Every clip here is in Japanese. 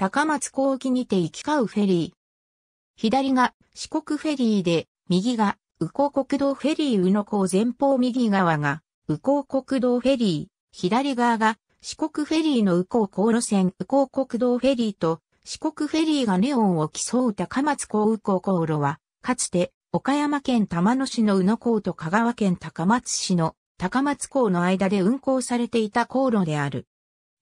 高松港沖にて行き交うフェリー。左が四国フェリーで、右が宇高国道フェリー宇野港前方右側が宇高国道フェリー、左側が四国フェリーの宇高航路線宇高国道フェリーと四国フェリーがネオンを競う高松港宇高航路は、かつて岡山県玉野市の宇野港と香川県高松市の高松港の間で運行されていた航路である。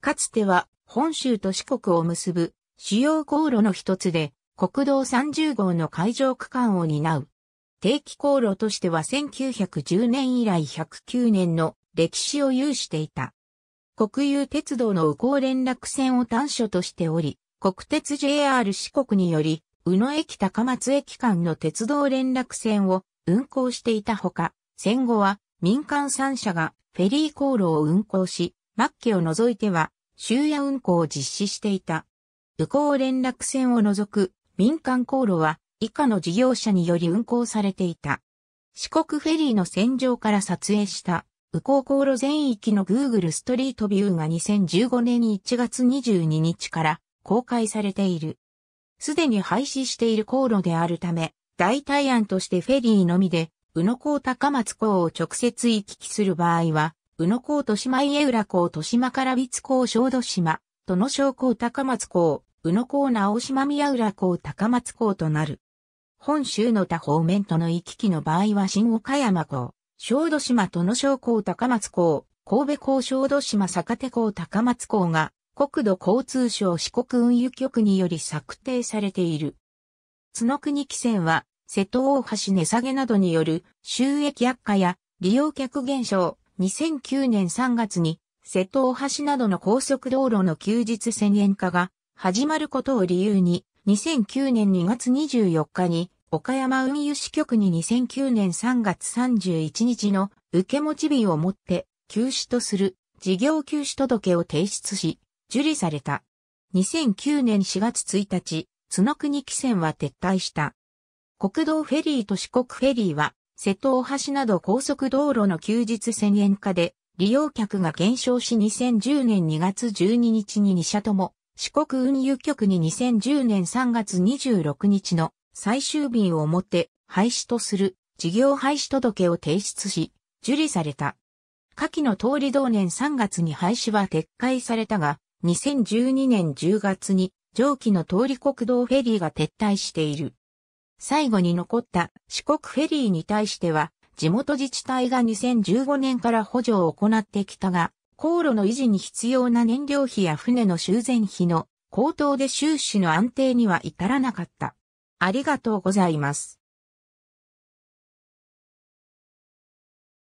かつては本州と四国を結ぶ主要航路の一つで、国道30号の海上区間を担う。定期航路としては1910年以来109年の歴史を有していた。国有鉄道の右高連絡線を端所としており、国鉄 JR 四国により、宇野駅高松駅間の鉄道連絡線を運行していたほか、戦後は民間3社がフェリー航路を運行し、末期を除いては終夜運行を実施していた。宇航連絡船を除く民間航路は以下の事業者により運行されていた。四国フェリーの船上から撮影した宇航航路全域の Google ストリートビューが2015年1月22日から公開されている。すでに廃止している航路であるため、代替案としてフェリーのみで、宇野港高松港を直接行き来する場合は、宇野港豊島家浦港豊島から備津港小豆島、殿小港高松港、宇野港直島宮浦港高松港となる。本州の他方面との行き来の場合は新岡山港、小豆島殿小港高松港、神戸港小豆島坂手港高松港が国土交通省四国運輸局により策定されている。角国汽船は瀬戸大橋値下げなどによる収益悪化や利用客減少、2009年3月に瀬戸大橋などの高速道路の休日宣言化が始まることを理由に2009年2月24日に岡山運輸支局に2009年3月31日の受け持ち日をもって休止とする事業休止届を提出し受理された。2009年4月1日、津の国汽船は撤退した。国道フェリーと四国フェリーは瀬戸大橋など高速道路の休日宣言下化で利用客が減少し2010年2月12日に2社とも四国運輸局に2010年3月26日の最終便をもって廃止とする事業廃止届を提出し受理された。下記の通り同年3月に廃止は撤回されたが2012年10月に上記の通り国道フェリーが撤退している。最後に残った四国フェリーに対しては、地元自治体が2015年から補助を行ってきたが、航路の維持に必要な燃料費や船の修繕費の高騰で収支の安定には至らなかった。ありがとうございます。